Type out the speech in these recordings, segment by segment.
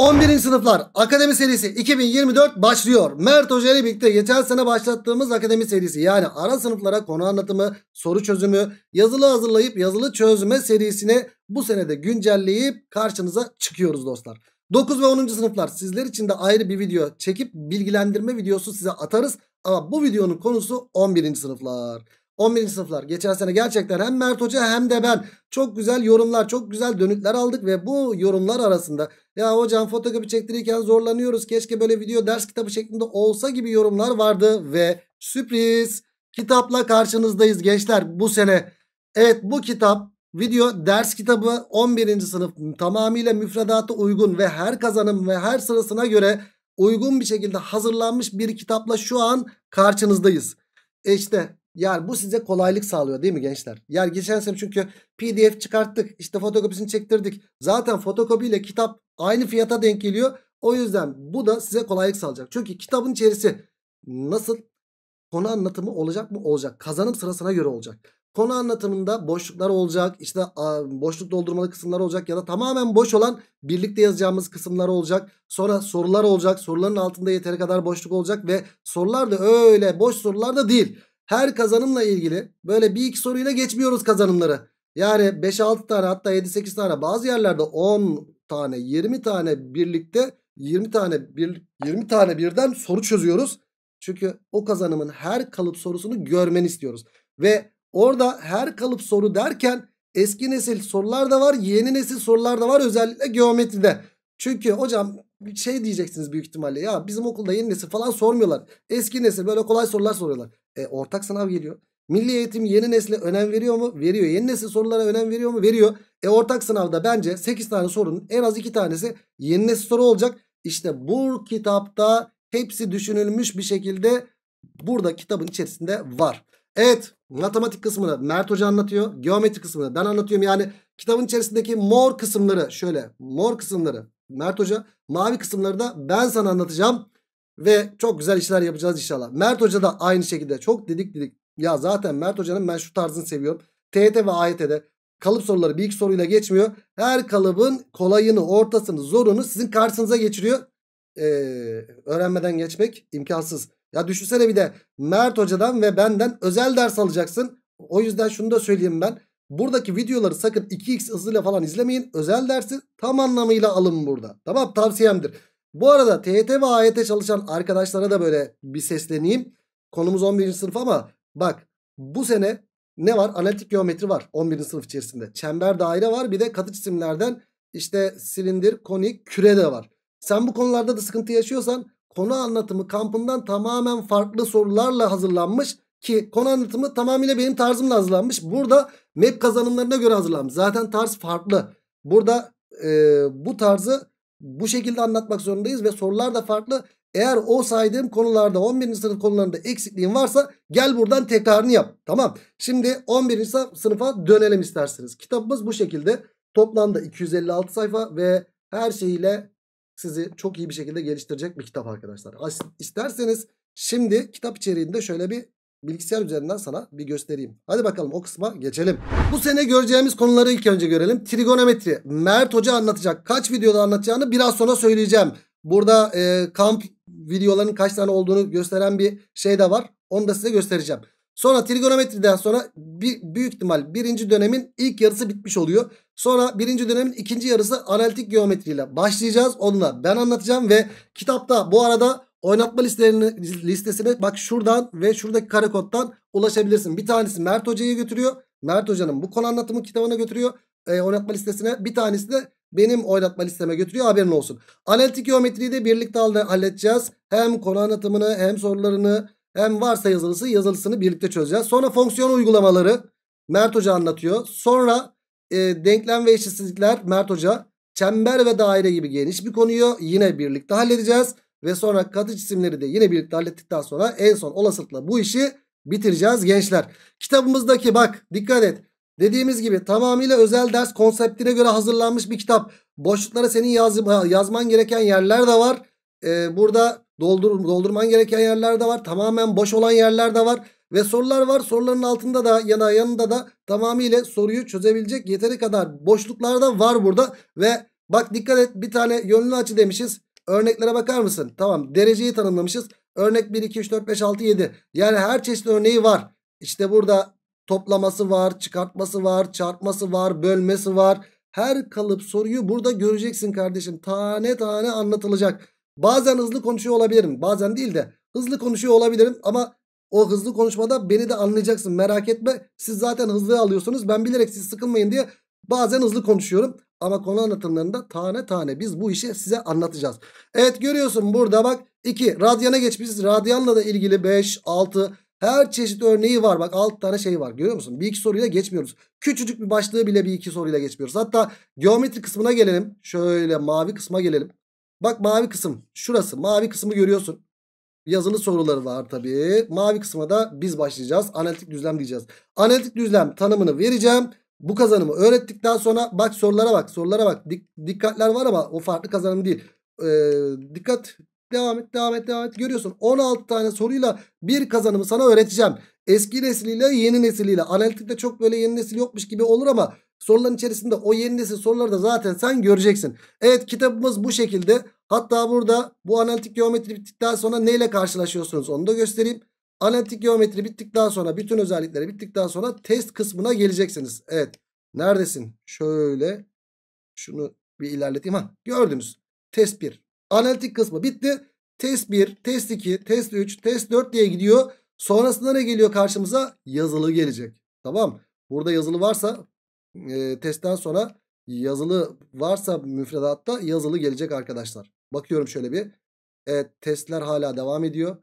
11. sınıflar akademi serisi 2024 başlıyor. Mert Hoca ile birlikte geçen sene başlattığımız akademi serisi yani ara sınıflara konu anlatımı, soru çözümü, yazılı hazırlayıp yazılı çözme serisine bu senede güncelleyip karşınıza çıkıyoruz dostlar. 9 ve 10. sınıflar sizler için de ayrı bir video çekip bilgilendirme videosu size atarız. Ama bu videonun konusu 11. sınıflar. 11. sınıflar geçen sene gerçekten hem Mert Hoca hem de ben çok güzel yorumlar çok güzel dönütler aldık ve bu yorumlar arasında ya hocam fotokopi çektirirken zorlanıyoruz keşke böyle video ders kitabı şeklinde olsa gibi yorumlar vardı ve sürpriz kitapla karşınızdayız gençler bu sene. Evet bu kitap video ders kitabı 11. sınıf tamamıyla müfredata uygun ve her kazanım ve her sırasına göre uygun bir şekilde hazırlanmış bir kitapla şu an karşınızdayız. E işte. Yani bu size kolaylık sağlıyor değil mi gençler? Yani geçen sene çünkü pdf çıkarttık. işte fotokopisini çektirdik. Zaten fotokopiyle kitap aynı fiyata denk geliyor. O yüzden bu da size kolaylık sağlayacak. Çünkü kitabın içerisi nasıl konu anlatımı olacak mı? Olacak. Kazanım sırasına göre olacak. Konu anlatımında boşluklar olacak. işte boşluk doldurmalı kısımlar olacak ya da tamamen boş olan birlikte yazacağımız kısımlar olacak. Sonra sorular olacak. Soruların altında yeteri kadar boşluk olacak ve sorular da öyle boş sorular da değil her kazanımla ilgili böyle bir iki soruyla geçmiyoruz kazanımları. Yani 5-6 tane hatta 7-8 tane bazı yerlerde 10 tane 20 tane birlikte 20 tane bir 20 tane birden soru çözüyoruz. Çünkü o kazanımın her kalıp sorusunu görmeni istiyoruz. Ve orada her kalıp soru derken eski nesil sorular da var, yeni nesil sorular da var özellikle geometride. Çünkü hocam şey diyeceksiniz büyük ihtimalle. Ya bizim okulda yeni nesil falan sormuyorlar. Eski nesil böyle kolay sorular soruyorlar. E, ortak sınav geliyor. Milli eğitim yeni nesle önem veriyor mu? Veriyor. Yeni nesil sorulara önem veriyor mu? Veriyor. E ortak sınavda bence 8 tane sorunun en az 2 tanesi yeni nesil soru olacak. İşte bu kitapta hepsi düşünülmüş bir şekilde burada kitabın içerisinde var. Evet matematik kısmını Mert Hoca anlatıyor. Geometri kısmını ben anlatıyorum. Yani kitabın içerisindeki mor kısımları şöyle mor kısımları Mert Hoca. Mavi kısımları da ben sana anlatacağım. Ve çok güzel işler yapacağız inşallah. Mert Hoca da aynı şekilde çok dedik dedik. Ya zaten Mert Hoca'nın ben şu tarzını seviyorum. TET ve AYT'de kalıp soruları bir iki soruyla geçmiyor. Her kalıbın kolayını, ortasını, zorunu sizin karşınıza geçiriyor. Ee, öğrenmeden geçmek imkansız. Ya düşünsene bir de Mert Hoca'dan ve benden özel ders alacaksın. O yüzden şunu da söyleyeyim ben. Buradaki videoları sakın 2x hızıyla falan izlemeyin. Özel dersi tam anlamıyla alın burada. Tamam tavsiyemdir. Bu arada TET ve AYT çalışan arkadaşlara da böyle bir sesleneyim. Konumuz 11. sınıf ama bak bu sene ne var? Analitik geometri var 11. sınıf içerisinde. Çember daire var bir de katı cisimlerden işte silindir, konik, küre de var. Sen bu konularda da sıkıntı yaşıyorsan konu anlatımı kampından tamamen farklı sorularla hazırlanmış ki konu anlatımı tamamıyla benim tarzımla hazırlanmış. Burada Map kazanımlarına göre hazırlanmış. Zaten tarz farklı. Burada e, bu tarzı bu şekilde anlatmak zorundayız ve sorular da farklı. Eğer o saydığım konularda 11. sınıf konularında eksikliğin varsa gel buradan tekrarını yap. Tamam. Şimdi 11. sınıfa dönelim isterseniz. Kitabımız bu şekilde. Toplamda 256 sayfa ve her şeyiyle sizi çok iyi bir şekilde geliştirecek bir kitap arkadaşlar. İsterseniz şimdi kitap içeriğinde şöyle bir bilgisayar üzerinden sana bir göstereyim. Hadi bakalım o kısma geçelim. Bu sene göreceğimiz konuları ilk önce görelim. Trigonometri. Mert Hoca anlatacak. Kaç videoda anlatacağını biraz sonra söyleyeceğim. Burada e, kamp videolarının kaç tane olduğunu gösteren bir şey de var. Onu da size göstereceğim. Sonra trigonometriden sonra bir, büyük ihtimal birinci dönemin ilk yarısı bitmiş oluyor. Sonra birinci dönemin ikinci yarısı analitik geometriyle başlayacağız. Onunla ben anlatacağım ve kitapta bu arada Oynatma listelerini, listesine bak şuradan ve şuradaki kare koddan ulaşabilirsin. Bir tanesi Mert Hoca'ya götürüyor. Mert Hoca'nın bu konu anlatımı kitabına götürüyor. E, oynatma listesine. Bir tanesi de benim oynatma listeme götürüyor haberin olsun. Analitik geometriyi de birlikte halledeceğiz. Hem konu anlatımını hem sorularını hem varsa yazılısı yazılısını birlikte çözeceğiz. Sonra fonksiyon uygulamaları Mert Hoca anlatıyor. Sonra e, denklem ve eşitsizlikler Mert Hoca. Çember ve daire gibi geniş bir konuyu yine birlikte halledeceğiz ve sonra katı cisimleri de yine birlikte hallettikten sonra en son olasılıkla bu işi bitireceğiz gençler. Kitabımızdaki bak dikkat et. Dediğimiz gibi tamamıyla özel ders konseptine göre hazırlanmış bir kitap. Boşluklara senin yaz, yazman gereken yerler de var. Ee, burada doldur, doldurman gereken yerler de var. Tamamen boş olan yerler de var. Ve sorular var. Soruların altında da yana yanında da tamamıyla soruyu çözebilecek yeteri kadar boşluklar da var burada. Ve bak dikkat et bir tane yönlü açı demişiz. Örneklere bakar mısın? Tamam dereceyi tanımlamışız. Örnek 1, 2, 3, 4, 5, 6, 7. Yani her çeşit örneği var. İşte burada toplaması var, çıkartması var, çarpması var, bölmesi var. Her kalıp soruyu burada göreceksin kardeşim. Tane tane anlatılacak. Bazen hızlı konuşuyor olabilirim. Bazen değil de hızlı konuşuyor olabilirim ama o hızlı konuşmada beni de anlayacaksın. Merak etme. Siz zaten hızlı alıyorsunuz. Ben bilerek siz sıkılmayın diye Bazen hızlı konuşuyorum ama konu anlatımlarında tane tane biz bu işi size anlatacağız. Evet görüyorsun burada bak 2 radyana geçmişiz. Radyanla da ilgili 5, 6 her çeşit örneği var. Bak 6 tane şey var görüyor musun? Bir iki soruyla geçmiyoruz. Küçücük bir başlığı bile bir iki soruyla geçmiyoruz. Hatta geometri kısmına gelelim. Şöyle mavi kısma gelelim. Bak mavi kısım şurası mavi kısmı görüyorsun. Yazılı soruları var tabii. Mavi kısma da biz başlayacağız. Analitik düzlem diyeceğiz. Analitik düzlem tanımını vereceğim. Bu kazanımı öğrettikten sonra bak sorulara bak sorulara bak. Dik, dikkatler var ama o farklı kazanım değil. Ee, dikkat devam et devam et devam et. Görüyorsun 16 tane soruyla bir kazanımı sana öğreteceğim. Eski nesliyle yeni nesiliyle. Analitikte çok böyle yeni nesil yokmuş gibi olur ama soruların içerisinde o yeni nesil soruları da zaten sen göreceksin. Evet kitabımız bu şekilde. Hatta burada bu analitik geometri bittikten sonra neyle karşılaşıyorsunuz onu da göstereyim. Analitik geometri bittikten sonra bütün özellikleri bittikten sonra test kısmına geleceksiniz. Evet. Neredesin? Şöyle şunu bir ilerleteyim. Ha, gördünüz. Test 1. Analitik kısmı bitti. Test 1, test 2, test 3, test 4 diye gidiyor. Sonrasında ne geliyor karşımıza? Yazılı gelecek. Tamam. Burada yazılı varsa e, testten sonra yazılı varsa müfredatta yazılı gelecek arkadaşlar. Bakıyorum şöyle bir. Evet testler hala devam ediyor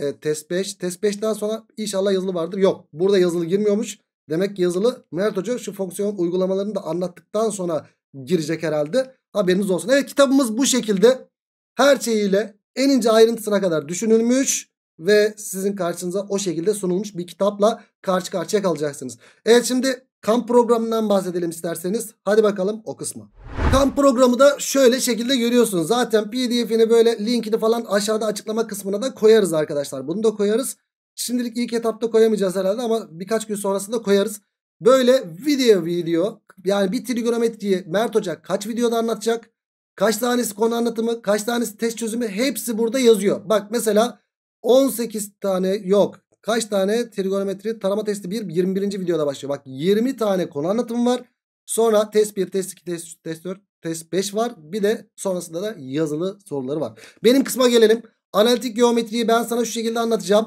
e, test 5. Test 5'ten sonra inşallah yazılı vardır. Yok burada yazılı girmiyormuş. Demek ki yazılı Mert Hoca şu fonksiyon uygulamalarını da anlattıktan sonra girecek herhalde. Haberiniz olsun. Evet kitabımız bu şekilde her şeyiyle en ince ayrıntısına kadar düşünülmüş ve sizin karşınıza o şekilde sunulmuş bir kitapla karşı karşıya kalacaksınız. Evet şimdi Kamp programından bahsedelim isterseniz. Hadi bakalım o kısma. Kamp programı da şöyle şekilde görüyorsunuz. Zaten pdf'ini böyle linkini falan aşağıda açıklama kısmına da koyarız arkadaşlar. Bunu da koyarız. Şimdilik ilk etapta koyamayacağız herhalde ama birkaç gün sonrasında koyarız. Böyle video video yani bir trigonometriyi Mert Hoca kaç videoda anlatacak? Kaç tanesi konu anlatımı, kaç tanesi test çözümü hepsi burada yazıyor. Bak mesela 18 tane yok kaç tane trigonometri tarama testi 1 21. videoda başlıyor. Bak 20 tane konu anlatımı var. Sonra test 1, test 2, test 3, test 4, test 5 var. Bir de sonrasında da yazılı soruları var. Benim kısma gelelim. Analitik geometriyi ben sana şu şekilde anlatacağım.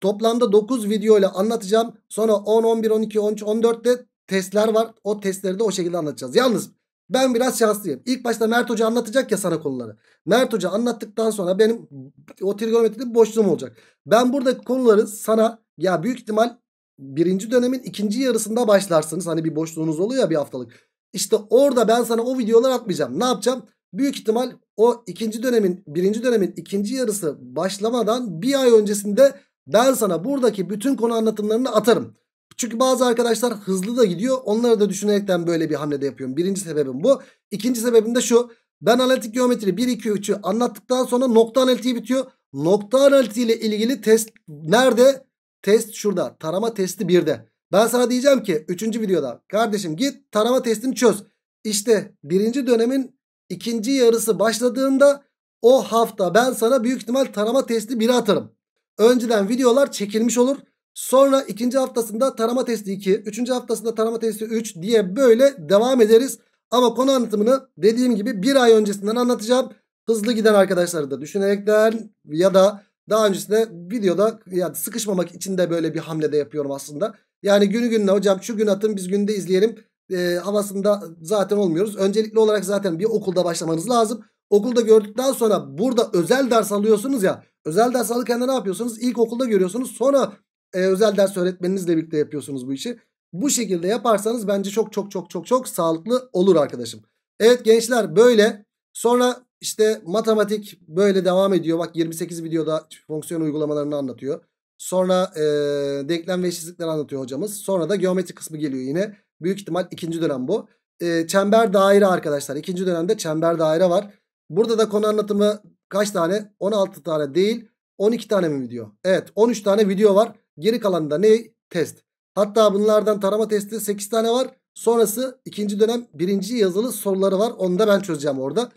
Toplamda 9 video ile anlatacağım. Sonra 10, 11, 12, 13, 14 de testler var. O testleri de o şekilde anlatacağız. Yalnız ben biraz şanslıyım. İlk başta Mert Hoca anlatacak ya sana konuları. Mert Hoca anlattıktan sonra benim o trigonometride boşluğum olacak. Ben burada konuları sana ya büyük ihtimal birinci dönemin ikinci yarısında başlarsınız. Hani bir boşluğunuz oluyor ya bir haftalık. İşte orada ben sana o videolar atmayacağım. Ne yapacağım? Büyük ihtimal o ikinci dönemin birinci dönemin ikinci yarısı başlamadan bir ay öncesinde ben sana buradaki bütün konu anlatımlarını atarım. Çünkü bazı arkadaşlar hızlı da gidiyor. Onları da düşünerekten böyle bir hamlede yapıyorum. Birinci sebebim bu. İkinci sebebim de şu. Ben analitik geometri 1, 2, 3'ü anlattıktan sonra nokta analitiği bitiyor. Nokta analitiği ilgili test nerede? Test şurada. Tarama testi 1'de. Ben sana diyeceğim ki 3. videoda. Kardeşim git tarama testini çöz. İşte birinci dönemin ikinci yarısı başladığında o hafta ben sana büyük ihtimal tarama testi 1'e atarım. Önceden videolar çekilmiş olur. Sonra ikinci haftasında tarama testi 2. Üçüncü haftasında tarama testi 3 diye böyle devam ederiz. Ama konu anlatımını dediğim gibi bir ay öncesinden anlatacağım. Hızlı giden arkadaşları da düşünerekten ya da daha öncesinde videoda yani sıkışmamak için de böyle bir hamle de yapıyorum aslında. Yani günü gününe hocam şu gün atın biz günde izleyelim e, havasında zaten olmuyoruz. Öncelikli olarak zaten bir okulda başlamanız lazım. Okulda gördükten sonra burada özel ders alıyorsunuz ya. Özel ders alırken de ne yapıyorsunuz? İlk okulda görüyorsunuz. Sonra e, özel ders öğretmeninizle birlikte yapıyorsunuz bu işi. Bu şekilde yaparsanız bence çok çok çok çok çok sağlıklı olur arkadaşım. Evet gençler böyle. Sonra işte matematik böyle devam ediyor. Bak 28 videoda fonksiyon uygulamalarını anlatıyor. Sonra e, denklem ve eşitsizlikleri anlatıyor hocamız. Sonra da geometri kısmı geliyor yine. Büyük ihtimal ikinci dönem bu. E, çember daire arkadaşlar. ikinci dönemde çember daire var. Burada da konu anlatımı kaç tane? 16 tane değil. 12 tane mi video? Evet 13 tane video var. Geri kalan da ne? Test. Hatta bunlardan tarama testi 8 tane var. Sonrası ikinci dönem birinci yazılı soruları var. Onu da ben çözeceğim orada.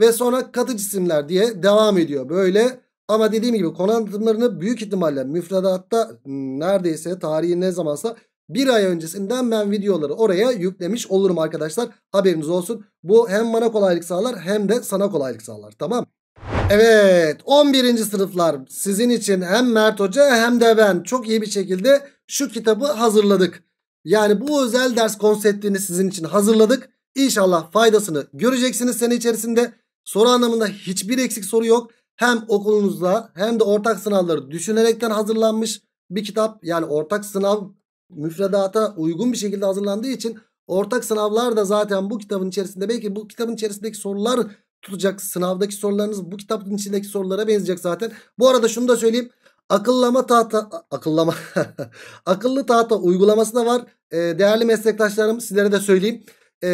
Ve sonra katı cisimler diye devam ediyor. Böyle ama dediğim gibi konu anlatımlarını büyük ihtimalle müfredatta neredeyse tarihi ne zamansa bir ay öncesinden ben videoları oraya yüklemiş olurum arkadaşlar. Haberiniz olsun. Bu hem bana kolaylık sağlar hem de sana kolaylık sağlar. Tamam Evet 11. sınıflar sizin için hem Mert Hoca hem de ben çok iyi bir şekilde şu kitabı hazırladık. Yani bu özel ders konseptini sizin için hazırladık. İnşallah faydasını göreceksiniz sene içerisinde. Soru anlamında hiçbir eksik soru yok. Hem okulunuzda hem de ortak sınavları düşünerekten hazırlanmış bir kitap. Yani ortak sınav müfredata uygun bir şekilde hazırlandığı için ortak sınavlar da zaten bu kitabın içerisinde belki bu kitabın içerisindeki sorular tutacak. Sınavdaki sorularınız bu kitabın içindeki sorulara benzeyecek zaten. Bu arada şunu da söyleyeyim. Akıllama tahta akıllama akıllı tahta uygulaması da var. E, değerli meslektaşlarım sizlere de söyleyeyim. E,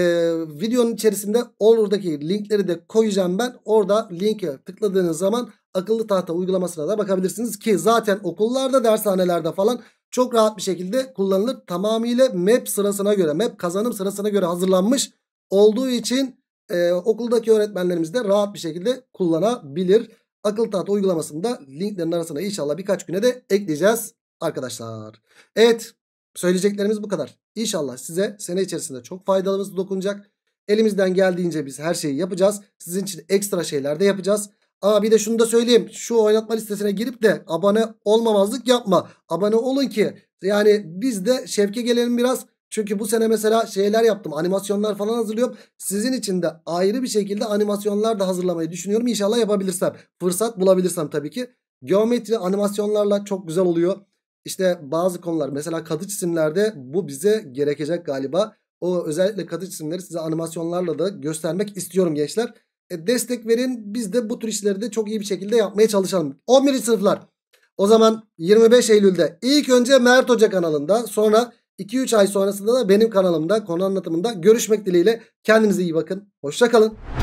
videonun içerisinde oradaki linkleri de koyacağım ben. Orada linke tıkladığınız zaman akıllı tahta uygulamasına da bakabilirsiniz ki zaten okullarda, dershanelerde falan çok rahat bir şekilde kullanılır. Tamamıyla map sırasına göre, map kazanım sırasına göre hazırlanmış olduğu için e, okuldaki öğretmenlerimiz de rahat bir şekilde kullanabilir. Akıl taht uygulamasında linklerin arasına inşallah birkaç güne de ekleyeceğiz arkadaşlar. Evet söyleyeceklerimiz bu kadar. İnşallah size sene içerisinde çok faydalımız dokunacak. Elimizden geldiğince biz her şeyi yapacağız. Sizin için ekstra şeyler de yapacağız. Aa bir de şunu da söyleyeyim. Şu oynatma listesine girip de abone olmamazlık yapma. Abone olun ki yani biz de şevke gelelim biraz. Çünkü bu sene mesela şeyler yaptım. Animasyonlar falan hazırlıyorum. Sizin için de ayrı bir şekilde animasyonlar da hazırlamayı düşünüyorum. İnşallah yapabilirsem. Fırsat bulabilirsem tabii ki. Geometri animasyonlarla çok güzel oluyor. İşte bazı konular mesela katı cisimlerde bu bize gerekecek galiba. O özellikle katı cisimleri size animasyonlarla da göstermek istiyorum gençler. E, destek verin biz de bu tür işleri de çok iyi bir şekilde yapmaya çalışalım. 11. sınıflar o zaman 25 Eylül'de ilk önce Mert Hoca kanalında sonra 2-3 ay sonrasında da benim kanalımda konu anlatımında görüşmek dileğiyle. Kendinize iyi bakın. Hoşçakalın.